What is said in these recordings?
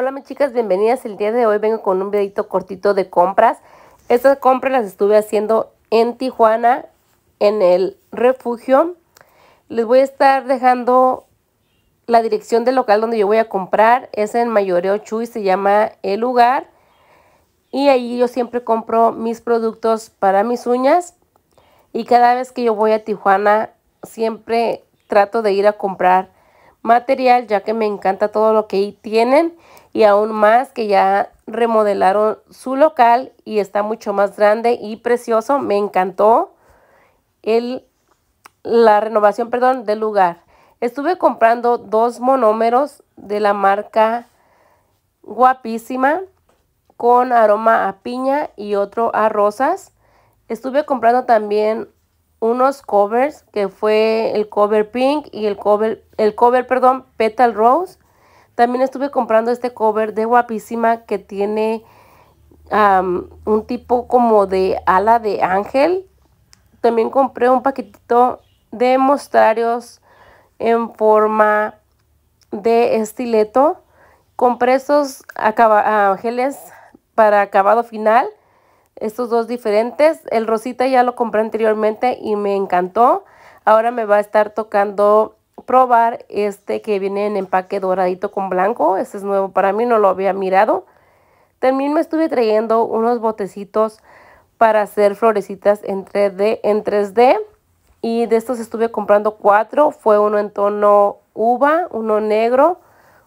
Hola mis chicas, bienvenidas. El día de hoy vengo con un videito cortito de compras. Estas compras las estuve haciendo en Tijuana, en el refugio. Les voy a estar dejando la dirección del local donde yo voy a comprar. Es en Mayoreo Chuy, se llama el lugar. Y ahí yo siempre compro mis productos para mis uñas. Y cada vez que yo voy a Tijuana, siempre trato de ir a comprar material, ya que me encanta todo lo que ahí tienen y aún más que ya remodelaron su local y está mucho más grande y precioso. Me encantó el, la renovación perdón, del lugar. Estuve comprando dos monómeros de la marca Guapísima con aroma a piña y otro a rosas. Estuve comprando también unos covers que fue el cover pink y el cover, el cover, perdón, petal rose también estuve comprando este cover de guapísima que tiene un tipo como de ala de ángel. También compré un paquetito de mostrarios en forma de estileto. Compré estos ángeles ah, para acabado final. Estos dos diferentes. El rosita ya lo compré anteriormente y me encantó. Ahora me va a estar tocando probar este que viene en empaque doradito con blanco. Este es nuevo para mí, no lo había mirado. También me estuve trayendo unos botecitos para hacer florecitas en 3D, en 3D. Y de estos estuve comprando cuatro. Fue uno en tono uva, uno negro,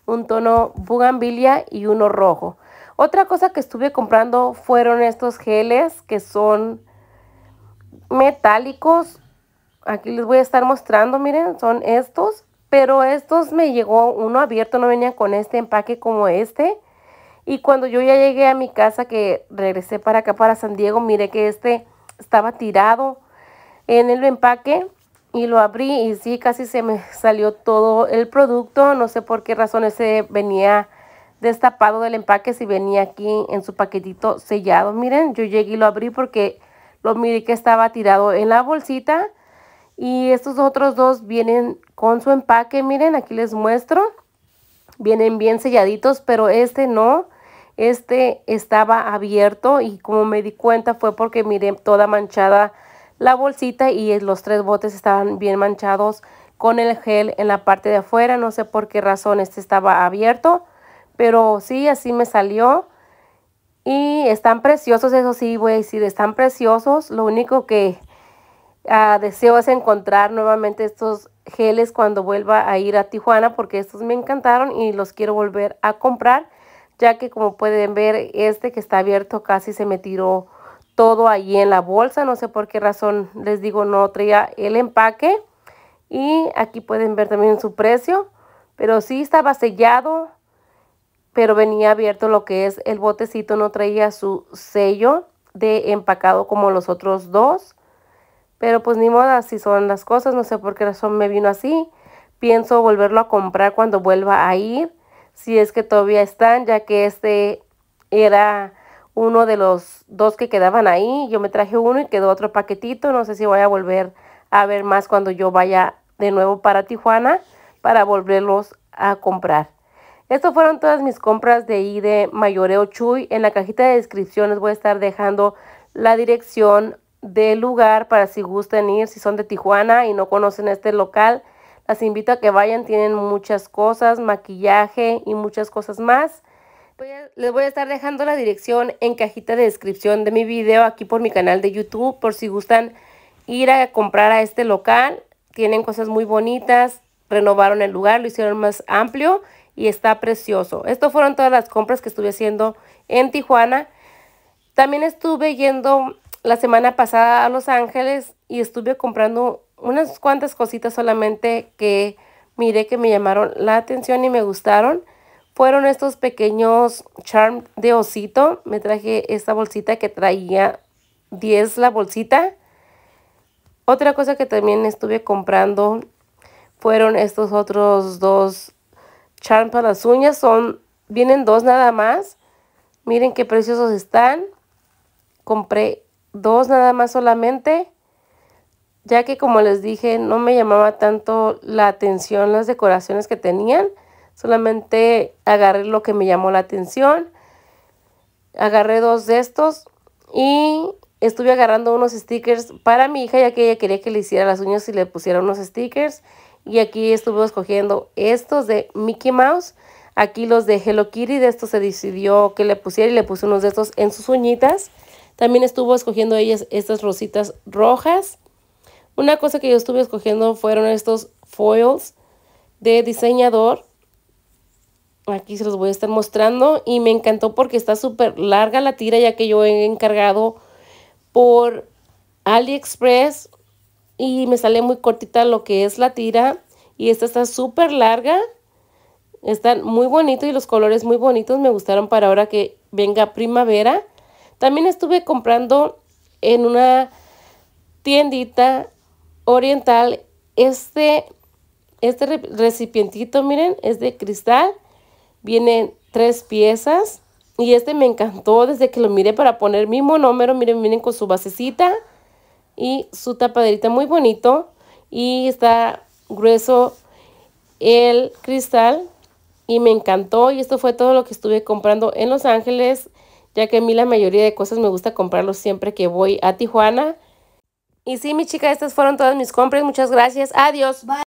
un tono bugambilia y uno rojo. Otra cosa que estuve comprando fueron estos geles que son metálicos Aquí les voy a estar mostrando, miren, son estos. Pero estos me llegó uno abierto, no venía con este empaque como este. Y cuando yo ya llegué a mi casa, que regresé para acá, para San Diego, miré que este estaba tirado en el empaque y lo abrí y sí, casi se me salió todo el producto. No sé por qué razón ese venía destapado del empaque, si venía aquí en su paquetito sellado. Miren, yo llegué y lo abrí porque lo miré que estaba tirado en la bolsita y estos otros dos vienen con su empaque, miren, aquí les muestro. Vienen bien selladitos, pero este no. Este estaba abierto y como me di cuenta fue porque miré toda manchada la bolsita y los tres botes estaban bien manchados con el gel en la parte de afuera. No sé por qué razón este estaba abierto, pero sí, así me salió. Y están preciosos, eso sí, voy a decir, están preciosos. Lo único que Ah, deseo es encontrar nuevamente estos geles cuando vuelva a ir a Tijuana porque estos me encantaron y los quiero volver a comprar ya que como pueden ver este que está abierto casi se me tiró todo ahí en la bolsa no sé por qué razón les digo no traía el empaque y aquí pueden ver también su precio pero sí estaba sellado pero venía abierto lo que es el botecito no traía su sello de empacado como los otros dos pero pues ni moda, así son las cosas, no sé por qué razón me vino así. Pienso volverlo a comprar cuando vuelva a ir, si es que todavía están, ya que este era uno de los dos que quedaban ahí. Yo me traje uno y quedó otro paquetito. No sé si voy a volver a ver más cuando yo vaya de nuevo para Tijuana para volverlos a comprar. Estas fueron todas mis compras de ahí de Mayoreo Chuy. En la cajita de descripción les voy a estar dejando la dirección de lugar para si gustan ir, si son de Tijuana y no conocen este local. Las invito a que vayan, tienen muchas cosas, maquillaje y muchas cosas más. Les voy a estar dejando la dirección en cajita de descripción de mi video aquí por mi canal de YouTube por si gustan ir a comprar a este local. Tienen cosas muy bonitas, renovaron el lugar, lo hicieron más amplio y está precioso. Estas fueron todas las compras que estuve haciendo en Tijuana. También estuve yendo la semana pasada a Los Ángeles y estuve comprando unas cuantas cositas solamente que miré que me llamaron la atención y me gustaron. Fueron estos pequeños charm de osito. Me traje esta bolsita que traía 10 la bolsita. Otra cosa que también estuve comprando fueron estos otros dos charm para las uñas. Son, vienen dos nada más. Miren qué preciosos están. Compré dos nada más solamente, ya que como les dije, no me llamaba tanto la atención las decoraciones que tenían, solamente agarré lo que me llamó la atención, agarré dos de estos y estuve agarrando unos stickers para mi hija, ya que ella quería que le hiciera las uñas y le pusiera unos stickers, y aquí estuve escogiendo estos de Mickey Mouse, aquí los de Hello Kitty, de estos se decidió que le pusiera y le puse unos de estos en sus uñitas, también estuvo escogiendo ellas estas rositas rojas. Una cosa que yo estuve escogiendo fueron estos foils de diseñador. Aquí se los voy a estar mostrando y me encantó porque está súper larga la tira ya que yo he encargado por AliExpress y me sale muy cortita lo que es la tira y esta está súper larga. Están muy bonito y los colores muy bonitos me gustaron para ahora que venga primavera. También estuve comprando en una tiendita oriental este, este recipientito, miren, es de cristal. Vienen tres piezas y este me encantó desde que lo miré para poner mi monómero. Miren, miren con su basecita y su tapaderita muy bonito. Y está grueso el cristal y me encantó. Y esto fue todo lo que estuve comprando en Los Ángeles ya que a mí la mayoría de cosas me gusta comprarlos siempre que voy a Tijuana. Y sí, mi chica, estas fueron todas mis compras. Muchas gracias. Adiós. Bye.